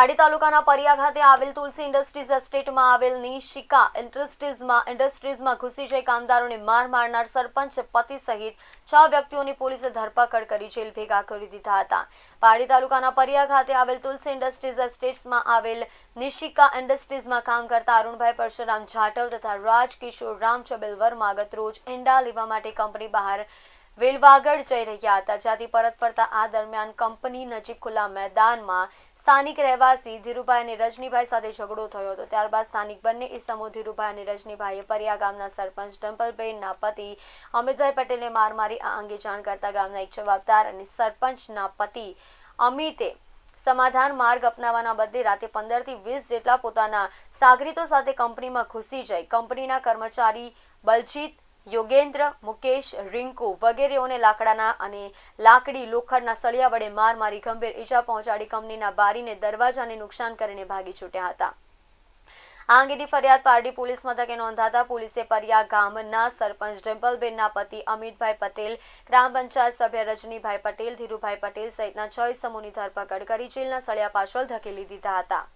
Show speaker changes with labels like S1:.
S1: આડી તાલુકાના પરિયા ખાતે આવેલ તુલસી ઇન્ડસ્ટ્રીઝ એસ્ટેટમાં આવેલ નિશિકા ઇન્ડસ્ટ્રીઝમાં ઇન્ડસ્ટ્રીઝમાં ઘૂસી જઈ કામદારોને માર મારનાર સરપંચ પતિ સહિત છ વ્યક્તિઓની પોલીસે ધરપકડ કરી જેલ ભેગા કરી દીધા હતા પાડી તાલુકાના પરિયા ખાતે આવેલ તુલસી ઇન્ડસ્ટ્રીઝ એસ્ટેટ્સમાં આવેલ નિશિકા ઇન્ડસ્ટ્રીઝમાં કામ કરતા અરુણભાઈ પરશુરામ જાટવ તથા રાજકિશોર કિશોર રામચબેલ વર્મા રોજ ઈંડા લેવા માટે કંપની બહાર વેલવાગડ જઈ રહ્યા હતા જ્યાંથી પરત ફરતા આ દરમિયાન કંપની નજીક ખુલ્લા મેદાનમાં સ્થાનિક રહેવાસી ધીરુભાઈ અને રજનીભાઈ સાથે ઝઘડો થયો હતો ત્યારબાદ સ્થાનિક બંને ઇસમો ધીરુભાઈ અને રજનીભાઈએ પરિયા ગામના સરપંચ ડમ્પલબેનના પતિ અમિતભાઈ પટેલને માર મારી આ અંગે જાણ કરતા ગામના એક જવાબદાર અને સરપંચના પતિ અમિતે સમાધાન માર્ગ અપનાવવાના બદલે રાતે પંદર થી વીસ જેટલા પોતાના સાગરીતો સાથે કંપનીમાં ઘૂસી જાય કંપનીના કર્મચારી બલજીત યોગેન્દ્ર મુકેશ રિંકુ વગેરેઓને લાકડાના અને લાકડી લોખંડના સળિયા વડે માર મારી ગંભીર ઈજા પહોંચાડી કંપનીના બારીને દરવાજાને નુકસાન કરીને ભાગી છૂટ્યા હતા આ અંગેની ફરિયાદ પારડી પોલીસ મથકે નોંધાતા પોલીસે પરિયા ગામના સરપંચ ડિમ્પલબેનના પતિ અમિતભાઈ પટેલ ગ્રામ પંચાયત સભ્ય રજનીભાઈ પટેલ ધીરુભાઈ પટેલ સહિતના છ સમૂહની ધરપકડ કરી જેલના સળિયા પાછળ ધકેલી દીધા હતા